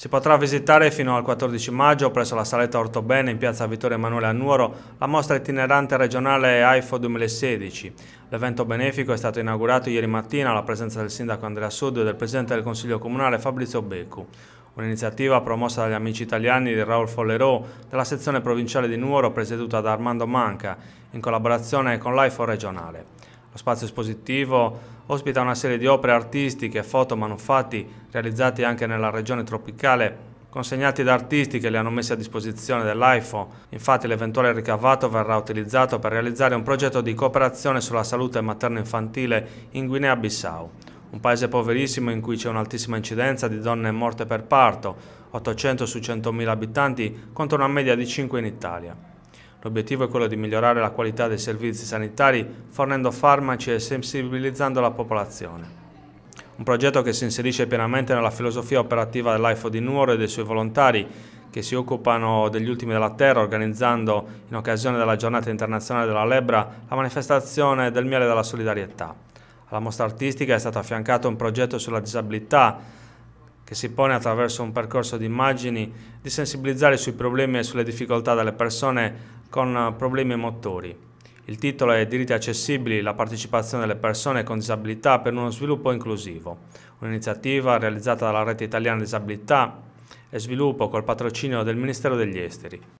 Si potrà visitare fino al 14 maggio presso la Saletta Ortobene in piazza Vittorio Emanuele a Nuoro la mostra itinerante regionale AIFO 2016. L'evento benefico è stato inaugurato ieri mattina alla presenza del sindaco Andrea Sud e del presidente del Consiglio Comunale Fabrizio Beccu. Un'iniziativa promossa dagli amici italiani di Raul Follerò della sezione provinciale di Nuoro presieduta da Armando Manca in collaborazione con l'AIFO regionale. Lo spazio espositivo ospita una serie di opere artistiche, foto, manufatti realizzati anche nella regione tropicale consegnati da artisti che li hanno messi a disposizione dell'AIFO. Infatti l'eventuale ricavato verrà utilizzato per realizzare un progetto di cooperazione sulla salute materno-infantile in Guinea-Bissau, un paese poverissimo in cui c'è un'altissima incidenza di donne morte per parto, 800 su 100.000 abitanti contro una media di 5 in Italia. L'obiettivo è quello di migliorare la qualità dei servizi sanitari fornendo farmaci e sensibilizzando la popolazione. Un progetto che si inserisce pienamente nella filosofia operativa dell'IFO di Nuoro e dei suoi volontari che si occupano degli ultimi della terra organizzando in occasione della giornata internazionale della lebbra la manifestazione del miele della solidarietà. Alla mostra artistica è stato affiancato un progetto sulla disabilità che si pone attraverso un percorso di immagini di sensibilizzare sui problemi e sulle difficoltà delle persone con eh, problemi motori. Il titolo è Diritti accessibili, la partecipazione delle persone con disabilità per uno sviluppo inclusivo, un'iniziativa realizzata dalla Rete Italiana Disabilità e Sviluppo col patrocinio del Ministero degli Esteri.